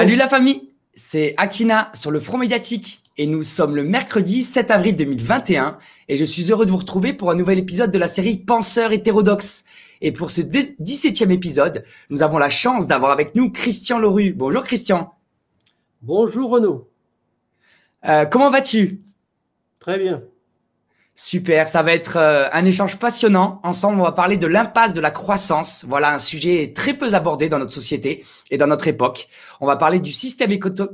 Salut la famille, c'est Akina sur le Front Médiatique et nous sommes le mercredi 7 avril 2021 et je suis heureux de vous retrouver pour un nouvel épisode de la série Penseurs hétérodoxes. Et pour ce 17e épisode, nous avons la chance d'avoir avec nous Christian Lorue. Bonjour Christian. Bonjour Renaud. Euh, comment vas-tu Très bien. Super, ça va être euh, un échange passionnant. Ensemble, on va parler de l'impasse de la croissance. Voilà un sujet très peu abordé dans notre société et dans notre époque. On va parler du système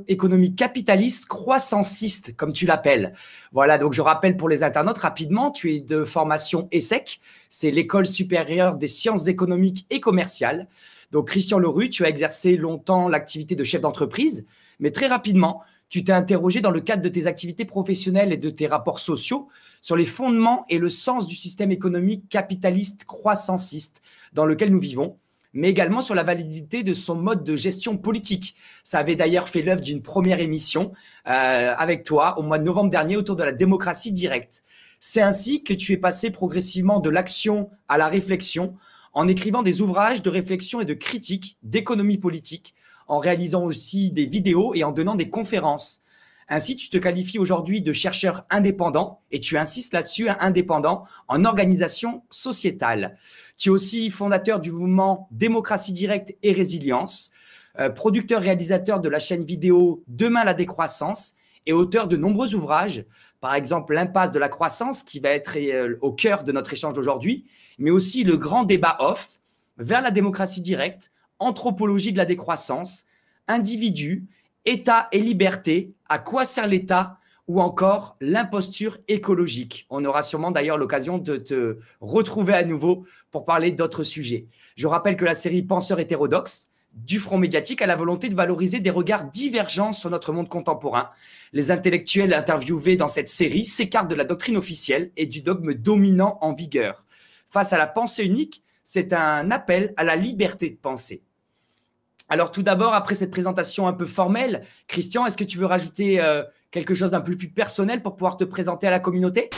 économique capitaliste croissanciste, comme tu l'appelles. Voilà, donc je rappelle pour les internautes rapidement, tu es de formation ESSEC, c'est l'école supérieure des sciences économiques et commerciales. Donc Christian Leroux, tu as exercé longtemps l'activité de chef d'entreprise, mais très rapidement, tu t'es interrogé dans le cadre de tes activités professionnelles et de tes rapports sociaux sur les fondements et le sens du système économique capitaliste croissanciste dans lequel nous vivons, mais également sur la validité de son mode de gestion politique. Ça avait d'ailleurs fait l'œuvre d'une première émission euh, avec toi au mois de novembre dernier autour de la démocratie directe. C'est ainsi que tu es passé progressivement de l'action à la réflexion en écrivant des ouvrages de réflexion et de critique d'économie politique, en réalisant aussi des vidéos et en donnant des conférences. Ainsi, tu te qualifies aujourd'hui de chercheur indépendant et tu insistes là-dessus hein, indépendant en organisation sociétale. Tu es aussi fondateur du mouvement Démocratie directe et résilience, euh, producteur réalisateur de la chaîne vidéo Demain la décroissance et auteur de nombreux ouvrages, par exemple L'impasse de la croissance qui va être euh, au cœur de notre échange d'aujourd'hui, mais aussi Le grand débat off vers la démocratie directe anthropologie de la décroissance, individu, État et liberté, à quoi sert l'État ou encore l'imposture écologique. On aura sûrement d'ailleurs l'occasion de te retrouver à nouveau pour parler d'autres sujets. Je rappelle que la série Penseurs hétérodoxes du front médiatique a la volonté de valoriser des regards divergents sur notre monde contemporain. Les intellectuels interviewés dans cette série s'écartent de la doctrine officielle et du dogme dominant en vigueur. Face à la pensée unique, c'est un appel à la liberté de penser. Alors tout d'abord, après cette présentation un peu formelle, Christian, est-ce que tu veux rajouter euh, quelque chose d'un peu plus personnel pour pouvoir te présenter à la communauté